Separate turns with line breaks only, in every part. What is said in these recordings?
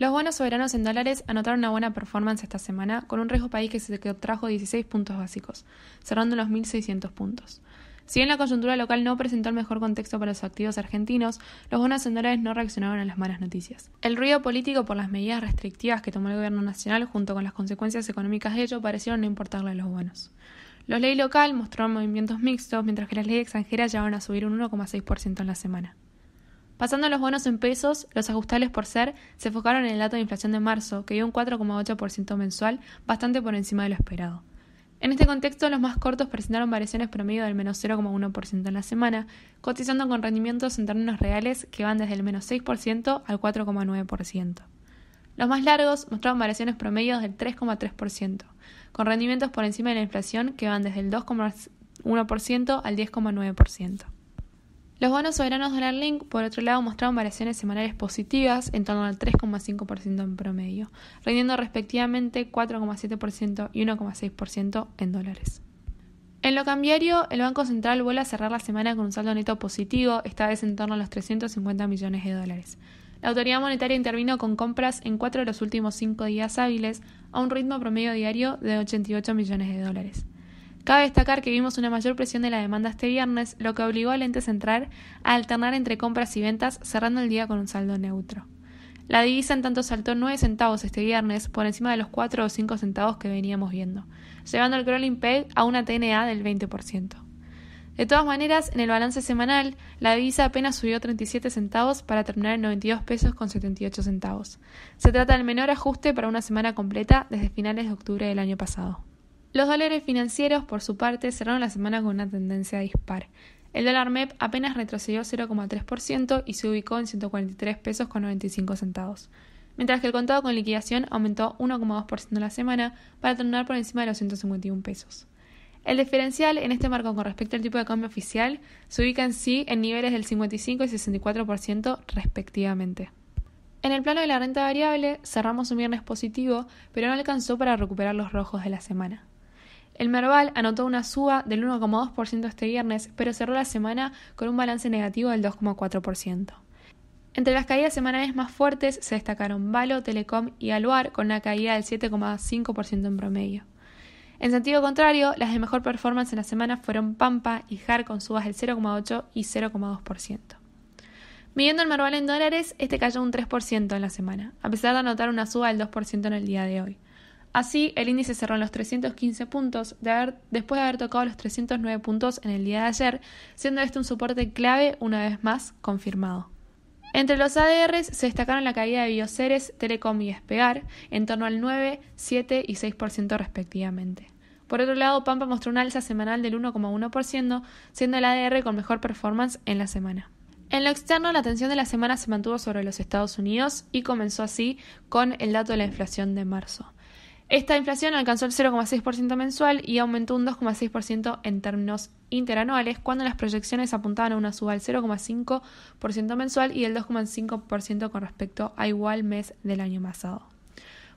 Los bonos soberanos en dólares anotaron una buena performance esta semana, con un riesgo país que se trajo 16 puntos básicos, cerrando los 1.600 puntos. Si bien la coyuntura local no presentó el mejor contexto para los activos argentinos, los bonos en dólares no reaccionaron a las malas noticias. El ruido político por las medidas restrictivas que tomó el gobierno nacional junto con las consecuencias económicas de ello parecieron no importarle a los bonos. Los ley local mostraron movimientos mixtos, mientras que las leyes extranjeras llegaron a subir un 1,6% en la semana. Pasando los bonos en pesos, los ajustables por ser se enfocaron en el dato de inflación de marzo, que dio un 4,8% mensual, bastante por encima de lo esperado. En este contexto, los más cortos presentaron variaciones promedio del menos 0,1% en la semana, cotizando con rendimientos en términos reales que van desde el menos 6% al 4,9%. Los más largos mostraron variaciones promedio del 3,3%, con rendimientos por encima de la inflación que van desde el 2,1% al 10,9%. Los bonos soberanos de por otro lado, mostraron variaciones semanales positivas en torno al 3,5% en promedio, rindiendo respectivamente 4,7% y 1,6% en dólares. En lo cambiario, el Banco Central vuelve a cerrar la semana con un saldo neto positivo, esta vez en torno a los 350 millones de dólares. La autoridad monetaria intervino con compras en cuatro de los últimos cinco días hábiles, a un ritmo promedio diario de 88 millones de dólares. Cabe destacar que vimos una mayor presión de la demanda este viernes, lo que obligó al ente central a alternar entre compras y ventas, cerrando el día con un saldo neutro. La divisa en tanto saltó 9 centavos este viernes, por encima de los 4 o 5 centavos que veníamos viendo, llevando el Crawling Peg a una TNA del 20%. De todas maneras, en el balance semanal, la divisa apenas subió 37 centavos para terminar en 92 pesos con 78 centavos. Se trata del menor ajuste para una semana completa desde finales de octubre del año pasado. Los dólares financieros, por su parte, cerraron la semana con una tendencia a dispar. El dólar MEP apenas retrocedió 0,3% y se ubicó en 143 pesos con 95 centavos, mientras que el contado con liquidación aumentó 1,2% la semana para terminar por encima de los 151 pesos. El diferencial en este marco con respecto al tipo de cambio oficial se ubica en sí en niveles del 55 y 64% respectivamente. En el plano de la renta variable cerramos un viernes positivo, pero no alcanzó para recuperar los rojos de la semana. El Merval anotó una suba del 1,2% este viernes, pero cerró la semana con un balance negativo del 2,4%. Entre las caídas semanales más fuertes se destacaron Valo, Telecom y Aluar con una caída del 7,5% en promedio. En sentido contrario, las de mejor performance en la semana fueron Pampa y JAR con subas del 0,8 y 0,2%. Midiendo el Merval en dólares, este cayó un 3% en la semana, a pesar de anotar una suba del 2% en el día de hoy. Así, el índice cerró en los 315 puntos después de haber tocado los 309 puntos en el día de ayer, siendo este un soporte clave una vez más confirmado. Entre los ADRs se destacaron la caída de Bioceres, Telecom y Despegar, en torno al 9, 7 y 6% respectivamente. Por otro lado, Pampa mostró una alza semanal del 1,1%, siendo el ADR con mejor performance en la semana. En lo externo, la atención de la semana se mantuvo sobre los Estados Unidos y comenzó así con el dato de la inflación de marzo. Esta inflación alcanzó el 0,6% mensual y aumentó un 2,6% en términos interanuales, cuando las proyecciones apuntaban a una suba del 0,5% mensual y el 2,5% con respecto a igual mes del año pasado.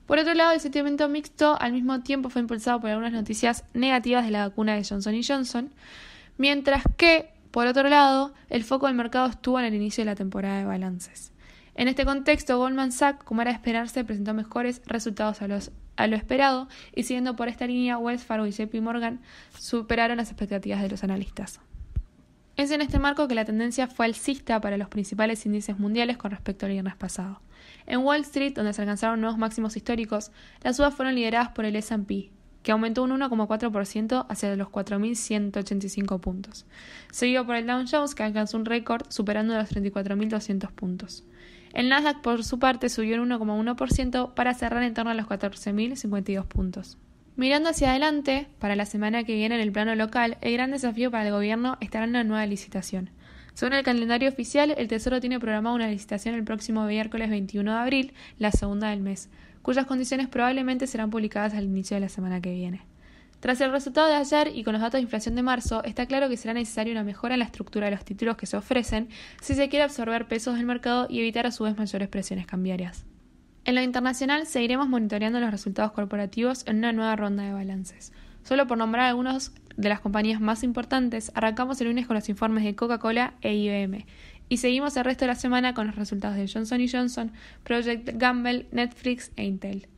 Por otro lado, el sentimiento mixto al mismo tiempo fue impulsado por algunas noticias negativas de la vacuna de Johnson Johnson, mientras que, por otro lado, el foco del mercado estuvo en el inicio de la temporada de balances. En este contexto, Goldman Sachs, como era de esperarse, presentó mejores resultados a, lo esperado y siguiendo por esta línea, Wells Fargo y JP Morgan superaron las expectativas de los analistas. Es en este marco que la tendencia fue alcista para los principales índices mundiales con respecto al viernes pasado. En Wall Street, donde se alcanzaron nuevos máximos históricos, las subas fueron lideradas por el S&P, que aumentó un 1,4% hacia los 4.185 puntos, seguido por el Dow Jones, que alcanzó un récord superando los 34.200 puntos. El Nasdaq, por su parte, subió un 1,1% para cerrar en torno a los 14.052 puntos. Mirando hacia adelante, para la semana que viene en el plano local, el gran desafío para el gobierno estará en una nueva licitación. Según el calendario oficial, el Tesoro tiene programada una licitación el próximo miércoles 21 de abril, la segunda del mes, cuyas condiciones probablemente serán publicadas al inicio de la semana que viene. Tras el resultado de ayer y con los datos de inflación de marzo, está claro que será necesaria una mejora en la estructura de los títulos que se ofrecen si se quiere absorber pesos del mercado y evitar a su vez mayores presiones cambiarias. En lo internacional, seguiremos monitoreando los resultados corporativos en una nueva ronda de balances. Solo por nombrar algunos de las compañías más importantes, arrancamos el lunes con los informes de Coca-Cola e IBM y seguimos el resto de la semana con los resultados de Johnson Johnson, Project Gamble, Netflix e Intel.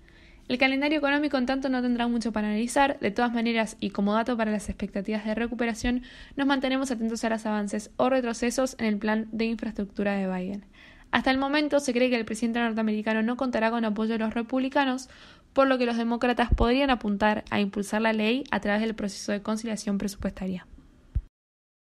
El calendario económico, en tanto, no tendrá mucho para analizar. De todas maneras, y como dato para las expectativas de recuperación, nos mantenemos atentos a los avances o retrocesos en el plan de infraestructura de Biden. Hasta el momento se cree que el presidente norteamericano no contará con apoyo de los republicanos, por lo que los demócratas podrían apuntar a impulsar la ley a través del proceso de conciliación presupuestaria.